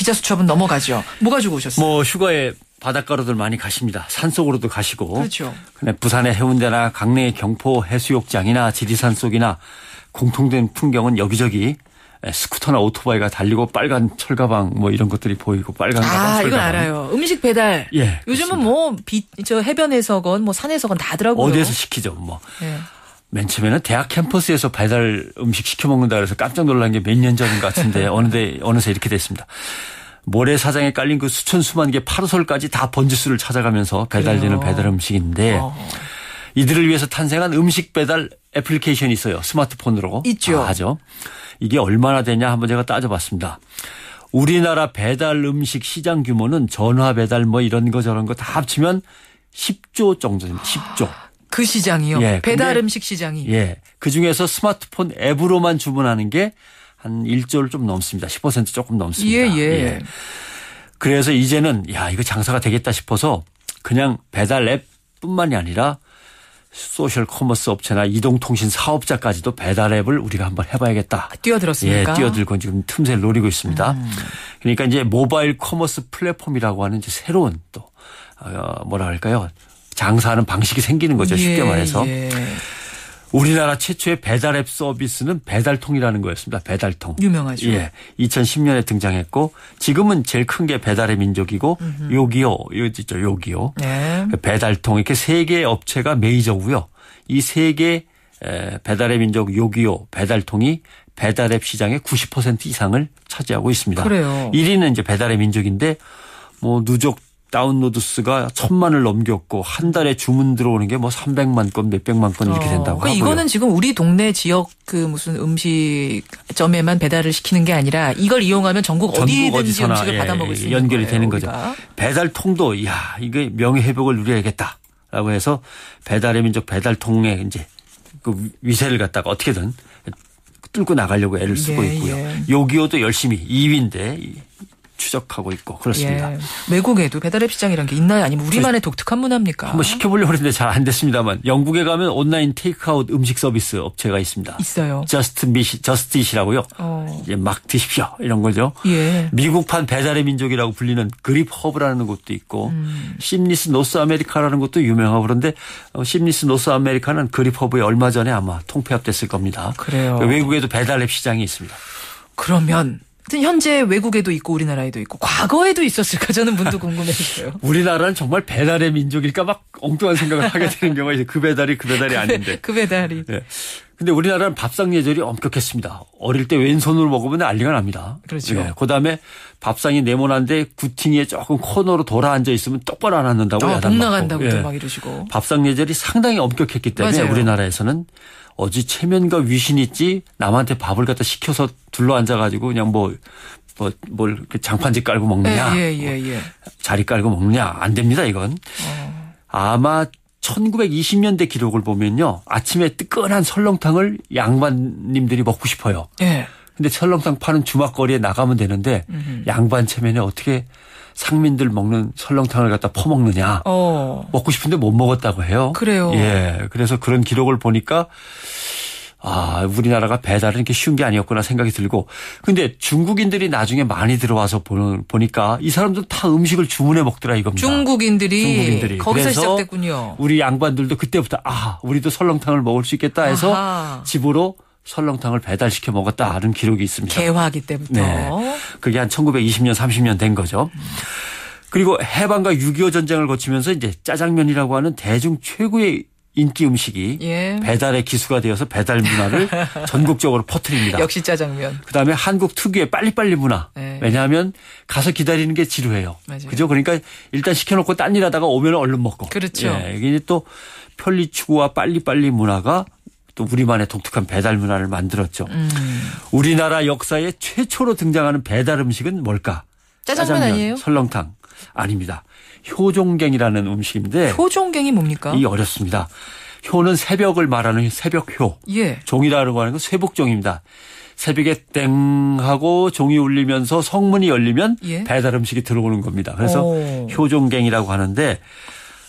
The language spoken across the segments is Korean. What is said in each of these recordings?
기자 수첩은 넘어가죠. 뭐 가지고 오셨어요? 뭐 휴가에 바닷가로들 많이 가십니다. 산속으로도 가시고. 그렇죠. 근데 부산의 해운대나 강릉의 경포 해수욕장이나 지리산 속이나 공통된 풍경은 여기저기 스쿠터나 오토바이가 달리고 빨간 철가방 뭐 이런 것들이 보이고 빨간 가방 아, 철가방. 이건 알아요. 음식 배달. 예. 요즘은 뭐비저 해변에서건 뭐 산에서건 다더라고요. 어디에서 시키죠, 뭐. 예. 맨 처음에는 대학 캠퍼스에서 배달 음식 시켜 먹는다 그래서 깜짝 놀란 게 몇 년 전인 것 같은데 어느데 어느새 이렇게 됐습니다. 모래 사장에 깔린 그 수천 수만 개 파르솔까지 다 번지수를 찾아가면서 배달되는 배달 음식인데 어. 이들을 위해서 탄생한 음식 배달 애플리케이션이 있어요. 스마트폰으로 있죠. 아, 하죠. 이게 얼마나 되냐 한번 제가 따져봤습니다. 우리나라 배달 음식 시장 규모는 전화 배달 뭐 이런 거 저런 거 다 합치면 10조 정도 됩니다. 10조. 그 시장이요. 예, 배달 음식 시장이. 예. 그 중에서 스마트폰 앱으로만 주문하는 게 한 1조를 좀 넘습니다. 10% 조금 넘습니다. 예, 예, 예. 그래서 이제는 야, 이거 장사가 되겠다 싶어서 그냥 배달 앱뿐만이 아니라 소셜 커머스 업체나 이동통신 사업자까지도 배달 앱을 우리가 한번 해봐야겠다. 아, 뛰어들었습니까? 예, 뛰어들고 지금 틈새를 노리고 있습니다. 음. 그러니까 이제 모바일 커머스 플랫폼이라고 하는 이제 새로운 또 어, 뭐라 할까요? 장사하는 방식이 생기는 거죠. 쉽게 예, 말해서. 예. 우리나라 최초의 배달앱 서비스는 배달통이라는 거였습니다. 배달통. 유명하죠. 예. 2010년에 등장했고 지금은 제일 큰 게 배달의 민족이고 요기요. 요기죠 요기요. 네. 그 배달통 이렇게 세 개의 업체가 메이저고요. 이 세 개 배달의 민족 요기요 배달통이 배달앱 시장의 90% 이상을 차지하고 있습니다. 그래요. 1위는 이제 배달의 민족인데 뭐 누적 다운로드수가 천만을 넘겼고 한 달에 주문 들어오는 게뭐 300만 건, 몇백만 건 이렇게 어. 된다고 어, 하고요. 이거는 지금 우리 동네 지역 그 무슨 음식점에만 배달을 시키는 게 아니라 이걸 이용하면 전국, 전국 어디든지 음식을 예, 받아 먹을 수 예, 있는 연결이 거예요, 되는 우리가. 거죠. 배달통도 야 이게 명예 회복을 누려야겠다라고 해서 배달의 민족 배달통에 이제 그 위세를 갖다가 어떻게든 뚫고 나가려고 애를 쓰고 예, 있고요. 예. 요기요도 열심히 2위인데 추적하고 있고 그렇습니다. 예. 외국에도 배달앱 시장이란 게 있나요? 아니면 우리만의 독특한 문화입니까? 한번 시켜보려고 했는데 잘 안 됐습니다만 영국에 가면 온라인 테이크아웃 음식 서비스 업체가 있습니다. 있어요. 저스트 미시, 저스티시라고요. 어. 이제 막 드십시오 이런 거죠. 예. 미국판 배달의 민족이라고 불리는 그립 허브라는 곳도 있고 음. 심리스 노스 아메리카라는 곳도 유명하고 그런데 심리스 노스 아메리카는 그립 허브에 얼마 전에 아마 통폐합됐을 겁니다. 그래요. 그러니까 외국에도 배달앱 시장이 있습니다. 그러면 현재 외국에도 있고 우리나라에도 있고 과거에도 있었을까 저는 문득 궁금해졌어요. 우리나라는 정말 배달의 민족일까 막 엉뚱한 생각을 하게 되는 경우가 이제 그 배달이 그 배달이 아닌데. 그 배달이. 네. 근데 우리나라는 밥상 예절이 엄격했습니다. 어릴 때 왼손으로 먹으면 난리가 납니다. 그렇죠. 예, 그다음에 밥상이 네모난데 구팅이에 조금 코너로 돌아 앉아 있으면 똑바로 안 앉는다고 아, 야 나간다고 예. 막 이러시고. 밥상 예절이 상당히 엄격했기 때문에 맞아요. 우리나라에서는 어찌 체면과 위신 있지 남한테 밥을 갖다 시켜서 둘러 앉아 가지고 그냥 뭐 뭐 뭘 장판지 깔고 먹느냐, 예, 예, 예, 예. 뭐 자리 깔고 먹느냐 안 됩니다 이건. 어. 아마 1920년대 기록을 보면요. 아침에 뜨끈한 설렁탕을 양반님들이 먹고 싶어요. 예. 근데 설렁탕 파는 주막거리에 나가면 되는데 음흠. 양반 체면에 어떻게 상민들 먹는 설렁탕을 갖다 퍼먹느냐. 어. 먹고 싶은데 못 먹었다고 해요. 그래요. 예. 그래서 그런 기록을 보니까 아, 우리나라가 배달은 이렇게 쉬운 게 아니었구나 생각이 들고 근데 중국인들이 나중에 많이 들어와서 보, 니까이 사람들 다 음식을 주문해 먹더라 이겁니다. 중국인들이, 중국인들이. 거기서 그래서 시작됐군요. 우리 양반들도 그때부터 아, 우리도 설렁탕을 먹을 수 있겠다 해서 아하. 집으로 설렁탕을 배달시켜 먹었다는 하 기록이 있습니다. 개화기 때부터. 네. 그게 한 1920년, 30년 된 거죠. 그리고 해방과 6.25 전쟁을 거치면서 이제 짜장면이라고 하는 대중 최고의 인기 음식이 예. 배달의 기수가 되어서 배달 문화를 전국적으로 퍼뜨립니다. 역시 짜장면. 그다음에 한국 특유의 빨리빨리 문화. 예. 왜냐하면 가서 기다리는 게 지루해요. 맞아요. 그죠? 그러니까 일단 시켜놓고 딴 일 하다가 오면 얼른 먹고. 그렇죠. 예. 이게 또 편리 추구와 빨리빨리 문화가 또 우리만의 독특한 배달 문화를 만들었죠. 음. 우리나라 역사에 최초로 등장하는 배달 음식은 뭘까? 짜장면, 짜장면 아니에요? 설렁탕 아닙니다. 효종갱이라는 음식인데 효종갱이 뭡니까? 이 어렵습니다. 효는 새벽을 말하는 새벽효. 예. 종이라고 하는 건 쇠복종입니다. 새벽에 땡 하고 종이 울리면서 성문이 열리면 예. 배달 음식이 들어오는 겁니다. 그래서 오. 효종갱이라고 하는데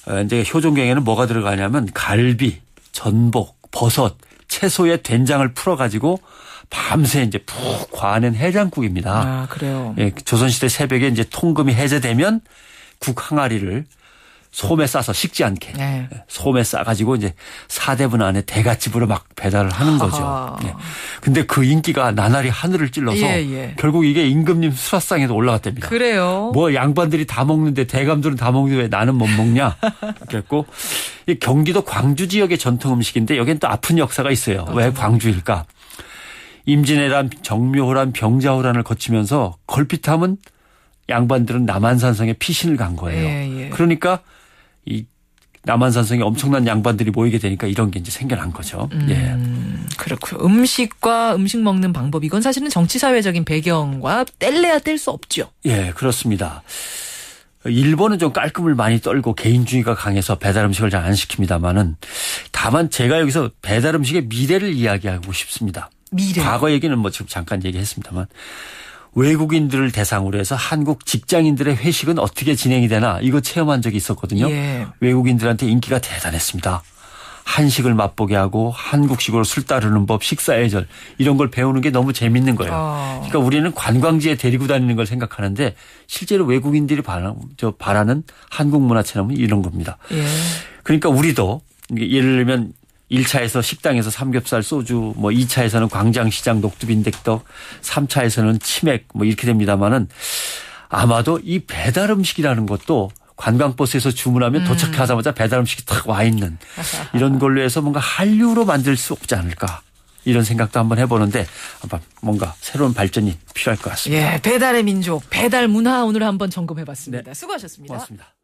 어, 이제 효종갱에는 뭐가 들어가냐면 갈비, 전복, 버섯, 채소에 된장을 풀어 가지고 밤새 이제 푹 과하는 해장국입니다. 아, 그래요. 예, 조선시대 새벽에 이제 통금이 해제되면 국 항아리를 솜에 싸서 식지 않게 네. 솜에 싸가지고 이제 사대분 안에 대갓집으로 막 배달을 하는 거죠. 예. 근데 그 인기가 나날이 하늘을 찔러서 예, 예. 결국 이게 임금님 수라상에도 올라갔답니다. 그래요? 뭐 양반들이 다 먹는데 대감들은 다 먹는데 왜 나는 못 먹냐? 그랬고 경기도 광주 지역의 전통 음식인데 여긴 또 아픈 역사가 있어요. 왜 광주일까? 임진왜란, 정묘호란, 병자호란을 거치면서 걸핏하면 양반들은 남한산성에 피신을 간 거예요. 예, 예. 그러니까 이 남한산성에 엄청난 양반들이 모이게 되니까 이런 게 이제 생겨난 거죠. 음, 예. 그렇고요. 음식과 음식 먹는 방법 이건 사실은 정치 사회적인 배경과 뗄래야 뗄 수 없죠. 예, 그렇습니다. 일본은 좀 깔끔을 많이 떨고 개인주의가 강해서 배달 음식을 잘 안 시킵니다만은 다만 제가 여기서 배달 음식의 미래를 이야기하고 싶습니다. 미래. 과거 얘기는 뭐 지금 잠깐 얘기했습니다만 외국인들을 대상으로 해서 한국 직장인들의 회식은 어떻게 진행이 되나 이거 체험한 적이 있었거든요. 예. 외국인들한테 인기가 대단했습니다. 한식을 맛보게 하고 한국식으로 술 따르는 법, 식사 예절 이런 걸 배우는 게 너무 재밌는 거예요. 어. 그러니까 우리는 관광지에 데리고 다니는 걸 생각하는데 실제로 외국인들이 바라, 는 한국 문화 체험은 이런 겁니다. 예. 그러니까 우리도 예를 들면 1차에서 식당에서 삼겹살, 소주, 뭐 2차에서는 광장시장 녹두빈댁떡, 3차에서는 치맥 뭐 이렇게 됩니다만은 아마도 이 배달 음식이라는 것도 관광버스에서 주문하면 음. 도착하자마자 배달 음식이 탁 와 있는 이런 걸로 해서 뭔가 한류로 만들 수 없지 않을까. 이런 생각도 한번 해보는데 아마 뭔가 새로운 발전이 필요할 것 같습니다. 예, 배달의 민족, 배달 문화 오늘 한번 점검해봤습니다. 네. 수고하셨습니다. 고맙습니다.